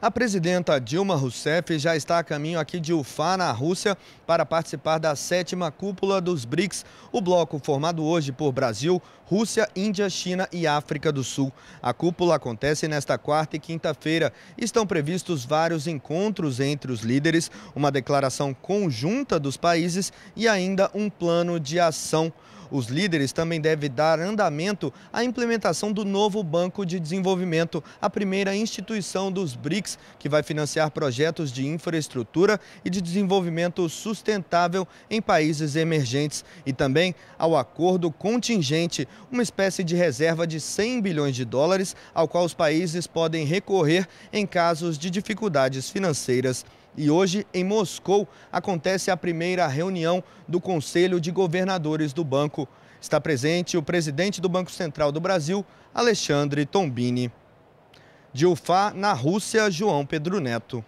A presidenta Dilma Rousseff já está a caminho aqui de Ufá, na Rússia, para participar da sétima cúpula dos BRICS, o bloco formado hoje por Brasil, Rússia, Índia, China e África do Sul. A cúpula acontece nesta quarta e quinta-feira. Estão previstos vários encontros entre os líderes, uma declaração conjunta dos países e ainda um plano de ação. Os líderes também devem dar andamento à implementação do novo Banco de Desenvolvimento, a primeira instituição dos BRICS, que vai financiar projetos de infraestrutura e de desenvolvimento sustentável em países emergentes, e também ao acordo contingente, uma espécie de reserva de 100 bilhões de dólares, ao qual os países podem recorrer em casos de dificuldades financeiras e hoje, em Moscou, acontece a primeira reunião do Conselho de Governadores do banco. Está presente o presidente do Banco Central do Brasil, Alexandre Tombini. De UFA, na Rússia, João Pedro Neto.